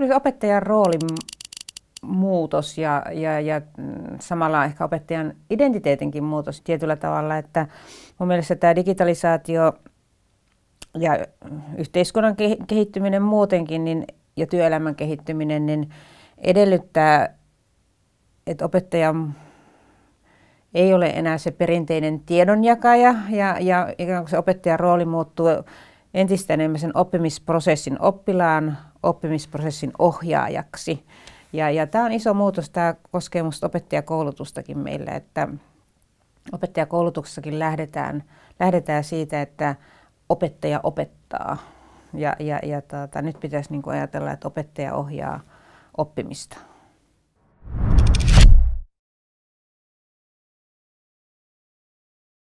tuli opettajan roolin muutos ja, ja, ja mm, samalla ehkä opettajan identiteetinkin muutos tietyllä tavalla, että mun mielestä tämä digitalisaatio ja yhteiskunnan kehittyminen muutenkin niin, ja työelämän kehittyminen niin edellyttää, että opettaja ei ole enää se perinteinen tiedonjakaja ja, ja ikään kuin se opettajan rooli muuttuu entistä enemmän sen oppimisprosessin oppilaan oppimisprosessin ohjaajaksi. Ja, ja tämä on iso muutos, tämä koskee minusta opettajakoulutustakin meillä, että opettajakoulutuksessakin lähdetään, lähdetään siitä, että opettaja opettaa. Ja, ja, ja tota, nyt pitäisi niin ajatella, että opettaja ohjaa oppimista.